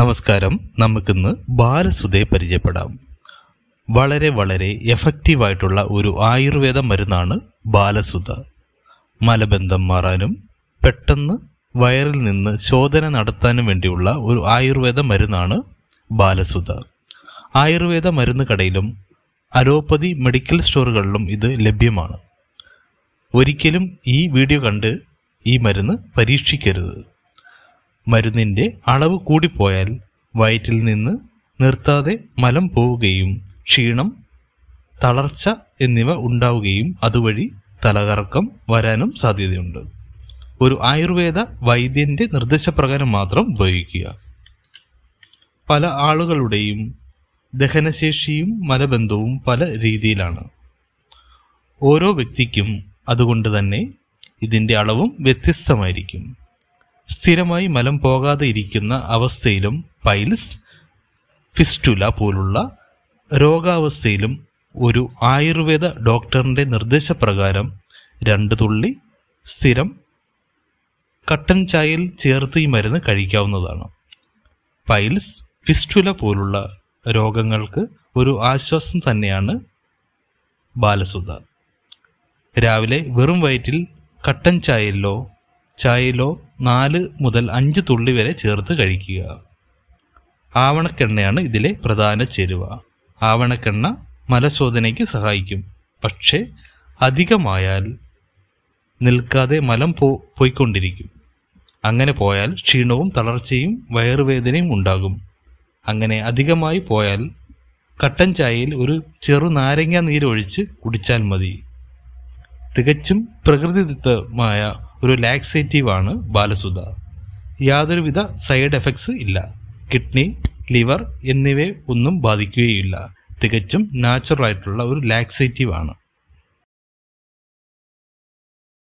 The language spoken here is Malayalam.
നമസ്കാരം നമുക്കിന്ന് ബാലസുധയെ പരിചയപ്പെടാം വളരെ വളരെ എഫക്റ്റീവായിട്ടുള്ള ഒരു ആയുർവേദ മരുന്നാണ് ബാലസുധ മലബന്ധം മാറാനും പെട്ടെന്ന് വയറിൽ നിന്ന് ശോധന നടത്താനും വേണ്ടിയുള്ള ഒരു ആയുർവേദ മരുന്നാണ് ബാലസുധ ആയുർവേദ മരുന്ന് കടയിലും അലോപ്പതി മെഡിക്കൽ സ്റ്റോറുകളിലും ഇത് ലഭ്യമാണ് ഒരിക്കലും ഈ വീഡിയോ കണ്ട് ഈ മരുന്ന് പരീക്ഷിക്കരുത് മരുന്നിൻ്റെ അളവ് കൂടിപ്പോയാൽ വയറ്റിൽ നിന്ന് നിർത്താതെ മലം പോവുകയും ക്ഷീണം തളർച്ച എന്നിവ ഉണ്ടാവുകയും അതുവഴി തലകറക്കം വരാനും സാധ്യതയുണ്ട് ഒരു ആയുർവേദ വൈദ്യൻ്റെ നിർദ്ദേശപ്രകാരം മാത്രം ഉപയോഗിക്കുക പല ആളുകളുടെയും ദഹനശേഷിയും മലബന്ധവും പല രീതിയിലാണ് ഓരോ വ്യക്തിക്കും അതുകൊണ്ട് തന്നെ ഇതിൻ്റെ അളവും വ്യത്യസ്തമായിരിക്കും സ്ഥിരമായി മലം പോകാതെ ഇരിക്കുന്ന അവസ്ഥയിലും പൈൽസ് ഫിസ്റ്റുല പോലുള്ള രോഗാവസ്ഥയിലും ഒരു ആയുർവേദ ഡോക്ടറിൻ്റെ നിർദ്ദേശപ്രകാരം രണ്ട് തുള്ളി സ്ഥിരം കട്ടൻ ചായയിൽ ചേർത്ത് ഈ മരുന്ന് കഴിക്കാവുന്നതാണ് പൈൽസ് ഫിസ്റ്റുല പോലുള്ള രോഗങ്ങൾക്ക് ഒരു ആശ്വാസം തന്നെയാണ് ബാലസുധ രാവിലെ വെറും വയറ്റിൽ കട്ടൻ ചായയിലോ ചായയിലോ നാല് മുതൽ അഞ്ച് തുള്ളി വരെ ചേർത്ത് കഴിക്കുക ആവണക്കെണ്ണയാണ് ഇതിലെ പ്രധാന ചേരുവ ആവണക്കെണ്ണ മലശോധനയ്ക്ക് സഹായിക്കും പക്ഷേ അധികമായാൽ നിൽക്കാതെ മലം പോ പോയിക്കൊണ്ടിരിക്കും അങ്ങനെ പോയാൽ ക്ഷീണവും തളർച്ചയും വയറുവേദനയും ഉണ്ടാകും അങ്ങനെ അധികമായി പോയാൽ കട്ടൻ ചായയിൽ ഒരു ചെറു നാരങ്ങ നീരൊഴിച്ച് കുടിച്ചാൽ മതി തികച്ചും പ്രകൃതിദത്തമായ ഒരു ലാക്സേറ്റീവ് ആണ് ബാലസുധ യാതൊരുവിധ സൈഡ് എഫക്ട്സ് ഇല്ല കിഡ്നി ലിവർ എന്നിവയെ ഒന്നും ബാധിക്കുകയില്ല തികച്ചും നാച്ചുറൽ ആയിട്ടുള്ള ഒരു ലാക്സേറ്റീവ് ആണ്